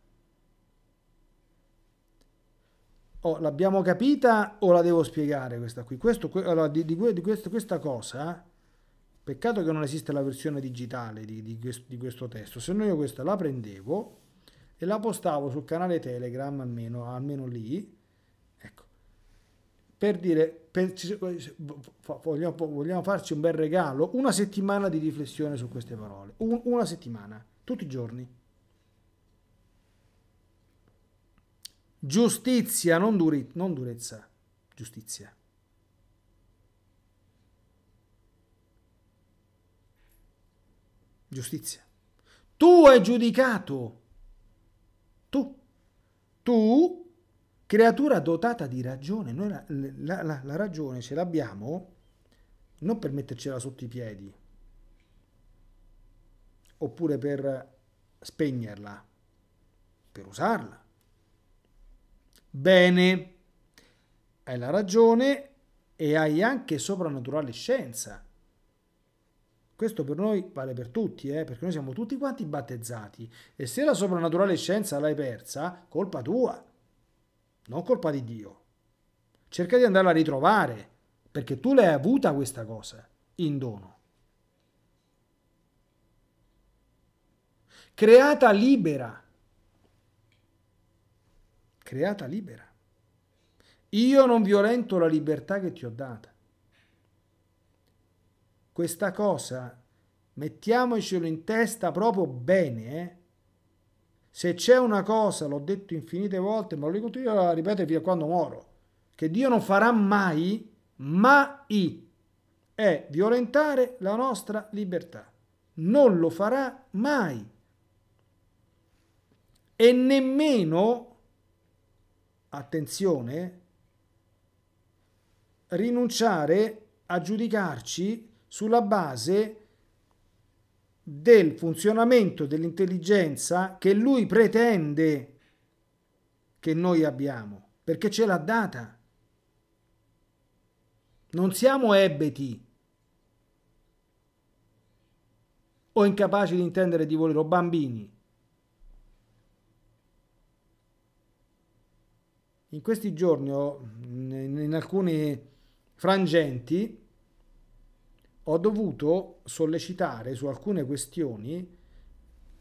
Oh, l'abbiamo capita o la devo spiegare questa qui? Questo, allora, di, di, di questo, questa cosa, peccato che non esiste la versione digitale di questo, questo testo, se no io questa la prendevo e la postavo sul canale Telegram almeno, almeno lì, per dire, per, vogliamo, vogliamo, farci un bel regalo, una settimana di riflessione su queste parole, un, una settimana, tutti i giorni. Giustizia, non, duri, non durezza, giustizia. Giustizia. Tu hai giudicato. Tu. Tu Creatura dotata di ragione, noi la, la, la, la ragione ce l'abbiamo non per mettercela sotto i piedi, oppure per spegnerla, per usarla. Bene, hai la ragione e hai anche soprannaturale scienza. Questo per noi vale per tutti, eh? perché noi siamo tutti quanti battezzati e se la soprannaturale scienza l'hai persa, colpa tua non colpa di Dio. Cerca di andarla a ritrovare, perché tu l'hai avuta questa cosa in dono. Creata libera. Creata libera. Io non violento la libertà che ti ho data. Questa cosa mettiamocelo in testa proprio bene, eh? Se c'è una cosa, l'ho detto infinite volte, ma lo continuo a ripetere fino a quando moro, che Dio non farà mai, mai, è violentare la nostra libertà. Non lo farà mai. E nemmeno, attenzione, rinunciare a giudicarci sulla base del funzionamento dell'intelligenza che lui pretende che noi abbiamo, perché ce l'ha data. Non siamo ebeti o incapaci di intendere di volere o bambini. In questi giorni, in alcuni frangenti, ho dovuto sollecitare su alcune questioni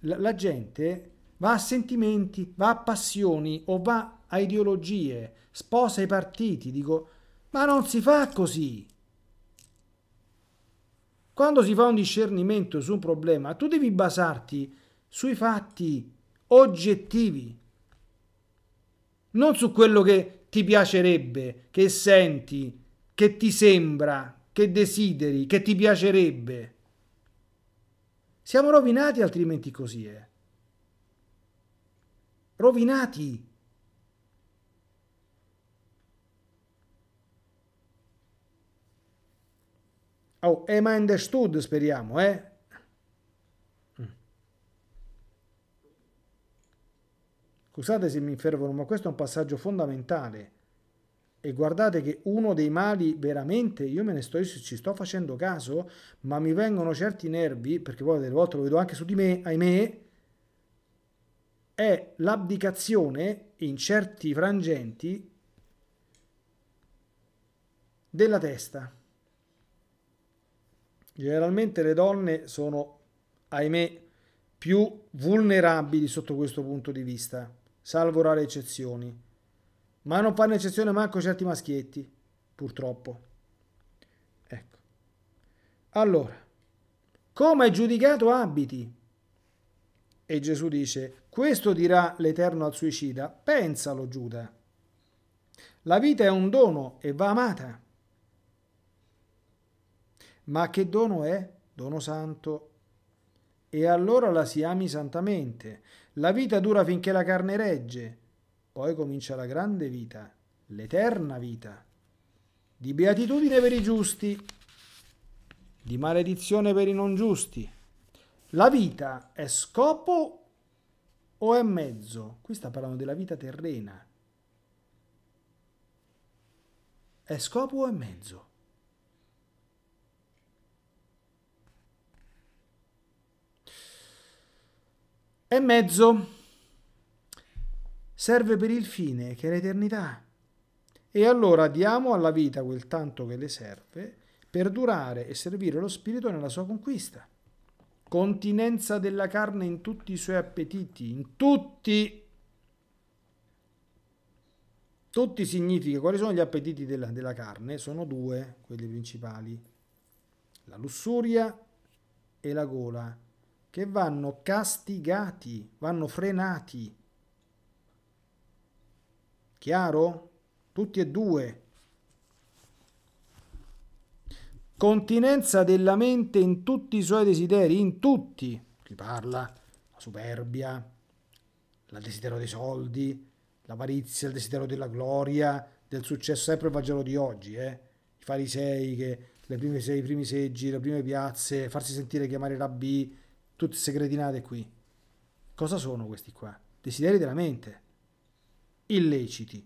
la, la gente va a sentimenti, va a passioni o va a ideologie, sposa i partiti, dico, ma non si fa così. Quando si fa un discernimento su un problema, tu devi basarti sui fatti oggettivi, non su quello che ti piacerebbe, che senti, che ti sembra, che desideri, che ti piacerebbe. Siamo rovinati altrimenti così è. Rovinati. Oh, am I understood, speriamo, eh? Mm. Scusate se mi infervono, ma questo è un passaggio fondamentale. E guardate che uno dei mali veramente, io me ne sto, ci sto facendo caso, ma mi vengono certi nervi, perché poi delle volte lo vedo anche su di me, ahimè, è l'abdicazione in certi frangenti della testa. Generalmente le donne sono, ahimè, più vulnerabili sotto questo punto di vista, salvo rare eccezioni ma non fanno eccezione manco certi maschietti, purtroppo. Ecco. Allora, come è giudicato abiti? E Gesù dice, questo dirà l'Eterno al suicida, pensalo Giuda. La vita è un dono e va amata. Ma che dono è? Dono santo. E allora la si ami santamente. La vita dura finché la carne regge poi comincia la grande vita, l'eterna vita, di beatitudine per i giusti, di maledizione per i non giusti. La vita è scopo o è mezzo? Qui sta parlando della vita terrena. È scopo o è mezzo? È mezzo serve per il fine che è l'eternità. E allora diamo alla vita quel tanto che le serve per durare e servire lo spirito nella sua conquista. Continenza della carne in tutti i suoi appetiti, in tutti. Tutti significa, quali sono gli appetiti della, della carne? Sono due, quelli principali, la lussuria e la gola, che vanno castigati, vanno frenati Chiaro? Tutti e due. Continenza della mente in tutti i suoi desideri, in tutti. Qui parla la superbia, il desiderio dei soldi, l'avarizia, il desiderio della gloria, del successo, sempre il Vangelo di oggi, eh? i farisei che le prime, i primi seggi, le prime piazze, farsi sentire chiamare rabbi, tutte segretinate qui. Cosa sono questi qua? Desideri della mente illeciti.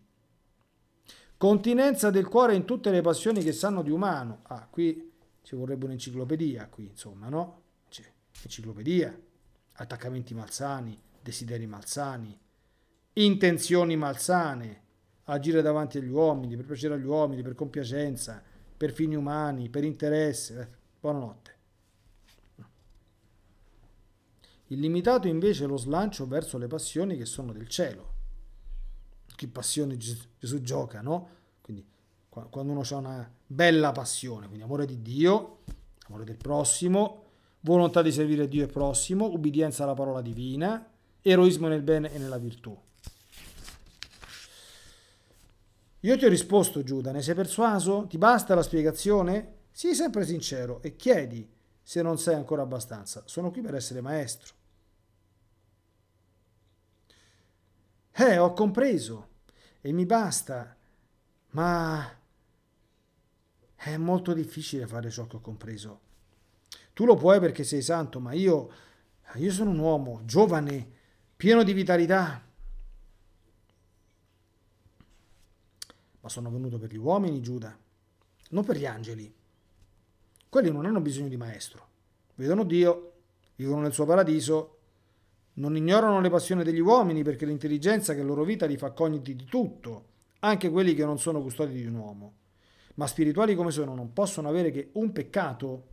Continenza del cuore in tutte le passioni che sanno di umano. Ah, qui ci vorrebbe un'enciclopedia, qui insomma, no? C'è enciclopedia, attaccamenti malsani, desideri malsani, intenzioni malsane, agire davanti agli uomini, per piacere agli uomini, per compiacenza, per fini umani, per interesse. Eh, buonanotte. Illimitato invece lo slancio verso le passioni che sono del cielo che passione Gesù, Gesù gioca, no? Quindi quando uno ha una bella passione, quindi amore di Dio, amore del prossimo, volontà di servire Dio e prossimo, ubbidienza alla parola divina, eroismo nel bene e nella virtù. Io ti ho risposto, Giuda, ne sei persuaso? Ti basta la spiegazione? Sii sempre sincero e chiedi se non sei ancora abbastanza. Sono qui per essere maestro. Eh, ho compreso e mi basta, ma è molto difficile fare ciò che ho compreso. Tu lo puoi perché sei santo, ma io, io sono un uomo giovane, pieno di vitalità. Ma sono venuto per gli uomini, Giuda, non per gli angeli. Quelli non hanno bisogno di maestro. Vedono Dio, vivono nel suo paradiso non ignorano le passioni degli uomini perché l'intelligenza che è loro vita li fa cogniti di tutto, anche quelli che non sono custodi di un uomo. Ma spirituali come sono non possono avere che un peccato,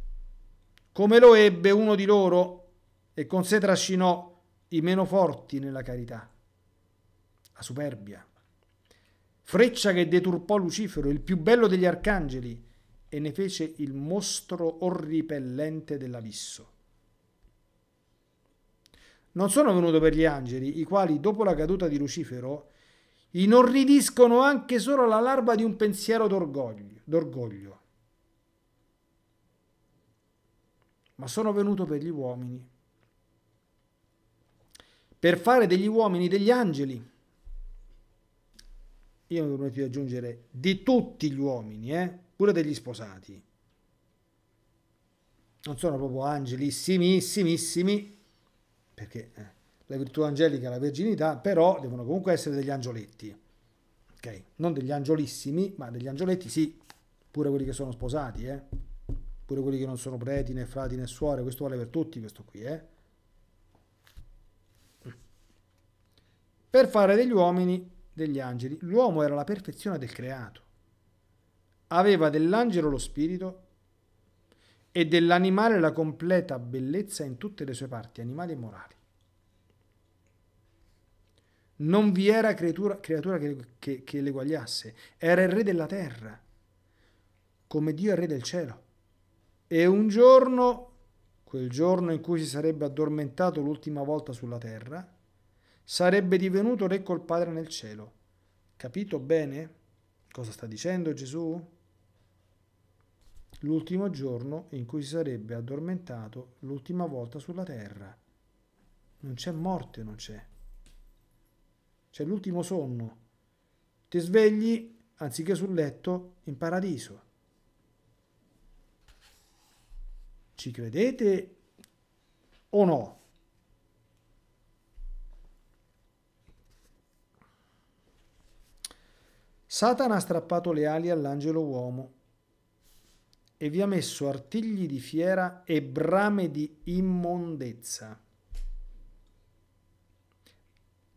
come lo ebbe uno di loro e con sé trascinò i meno forti nella carità, la superbia. Freccia che deturpò Lucifero, il più bello degli arcangeli, e ne fece il mostro orripellente dell'abisso non sono venuto per gli angeli, i quali, dopo la caduta di Lucifero, inorridiscono anche solo la larva di un pensiero d'orgoglio, d'orgoglio. ma sono venuto per gli uomini, per fare degli uomini degli angeli. Io mi permetto di aggiungere di tutti gli uomini, eh? pure degli sposati. Non sono proprio angeli, simissimissimi, perché eh, la virtù angelica è la verginità, però devono comunque essere degli angioletti, ok? Non degli angiolissimi, ma degli angioletti sì, pure quelli che sono sposati, eh? Pure quelli che non sono preti, né frati, né suore, questo vale per tutti questo qui, eh? Per fare degli uomini degli angeli, l'uomo era la perfezione del creato. Aveva dell'angelo lo spirito e dell'animale la completa bellezza in tutte le sue parti, animali e morali. Non vi era creatura, creatura che, che, che l'eguagliasse, era il re della terra, come Dio è il re del cielo. E un giorno, quel giorno in cui si sarebbe addormentato l'ultima volta sulla terra, sarebbe divenuto re col Padre nel cielo. Capito bene cosa sta dicendo Gesù? l'ultimo giorno in cui si sarebbe addormentato l'ultima volta sulla terra. Non c'è morte, non c'è. C'è l'ultimo sonno. Ti svegli, anziché sul letto, in paradiso. Ci credete o no? Satana ha strappato le ali all'angelo uomo e vi ha messo artigli di fiera e brame di immondezza.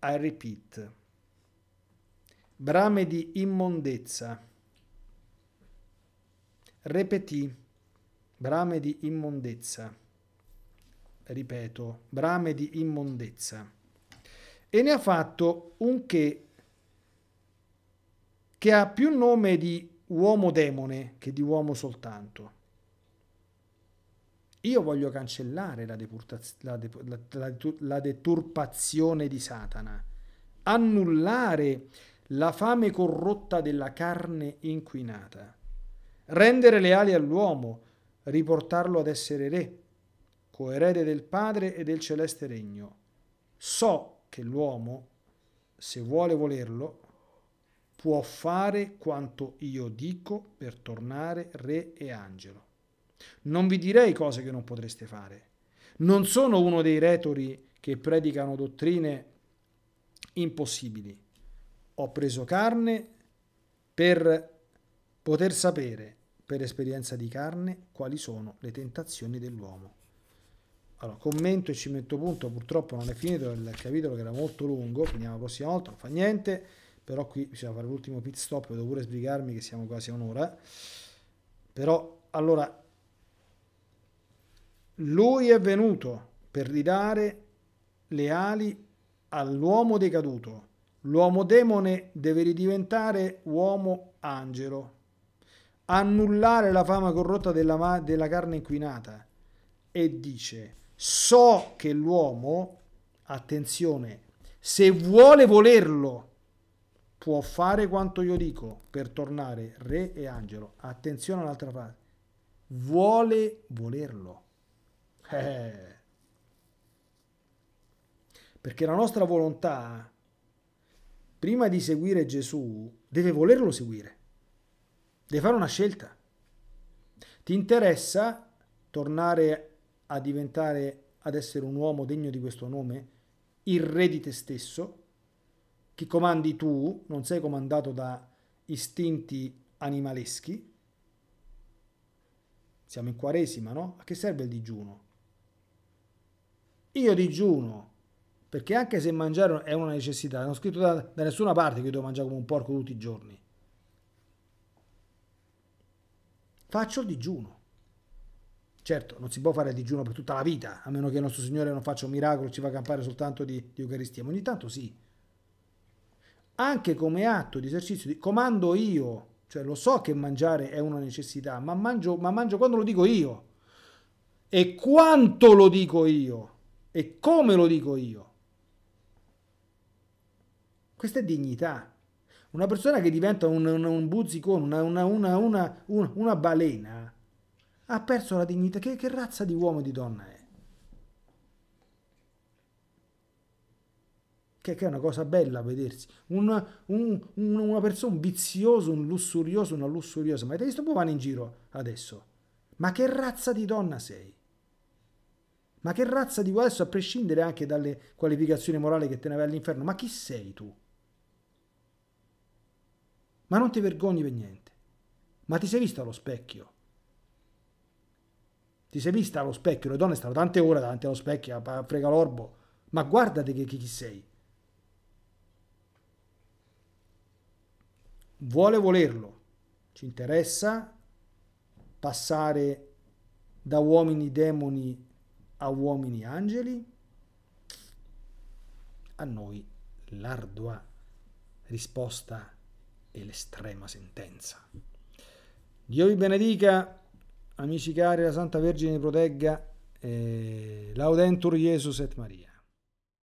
I repeat. Brame di immondezza. Repetì. Brame di immondezza. Ripeto, brame di immondezza. E ne ha fatto un che che ha più nome di uomo-demone che di uomo soltanto. Io voglio cancellare la, la, de la, la deturpazione di Satana, annullare la fame corrotta della carne inquinata, rendere leali all'uomo, riportarlo ad essere re, coerede del Padre e del celeste regno. So che l'uomo, se vuole volerlo, può fare quanto io dico per tornare re e angelo. Non vi direi cose che non potreste fare. Non sono uno dei retori che predicano dottrine impossibili. Ho preso carne per poter sapere, per esperienza di carne, quali sono le tentazioni dell'uomo. Allora, commento e ci metto punto, purtroppo non è finito il capitolo che era molto lungo, finiamo la prossima volta, non fa niente però qui bisogna fare l'ultimo pit stop, devo pure sbrigarmi che siamo quasi a un'ora, però allora lui è venuto per ridare le ali all'uomo decaduto, l'uomo demone deve ridiventare uomo angelo, annullare la fama corrotta della, della carne inquinata e dice so che l'uomo, attenzione, se vuole volerlo, può fare quanto io dico per tornare re e angelo. Attenzione all'altra parte. Vuole volerlo. Eh. Perché la nostra volontà, prima di seguire Gesù, deve volerlo seguire. Deve fare una scelta. Ti interessa tornare a diventare, ad essere un uomo degno di questo nome, il re di te stesso? che comandi tu, non sei comandato da istinti animaleschi. Siamo in quaresima, no? A che serve il digiuno? Io digiuno, perché anche se mangiare è una necessità, non ho scritto da, da nessuna parte che io devo mangiare come un porco tutti i giorni. Faccio il digiuno. Certo, non si può fare il digiuno per tutta la vita, a meno che il nostro Signore non faccia un miracolo, e ci fa campare soltanto di, di Eucaristia, ma ogni tanto sì anche come atto di esercizio, comando io, cioè lo so che mangiare è una necessità, ma mangio, ma mangio quando lo dico io, e quanto lo dico io, e come lo dico io. Questa è dignità. Una persona che diventa un, un, un buzzicone, una, una, una, una, balena, ha perso la dignità. Che, che razza di uomo e di donna è? che, che è una cosa bella vedersi, un, un, una persona, un vizioso, un lussurioso, una lussuriosa, ma te li sto provando in giro adesso, ma che razza di donna sei? Ma che razza di adesso, a prescindere anche dalle qualificazioni morali che te ne vai all'inferno, ma chi sei tu? Ma non ti vergogni per niente. Ma ti sei vista allo specchio? Ti sei vista allo specchio? Le donne stanno tante ore davanti allo specchio, a frega l'orbo. Ma guardate che, che chi sei. vuole volerlo, ci interessa passare da uomini demoni a uomini angeli? A noi l'ardua risposta e l'estrema sentenza. Dio vi benedica, amici cari, la Santa Vergine vi protegga, eh, laudentur Gesù et Maria.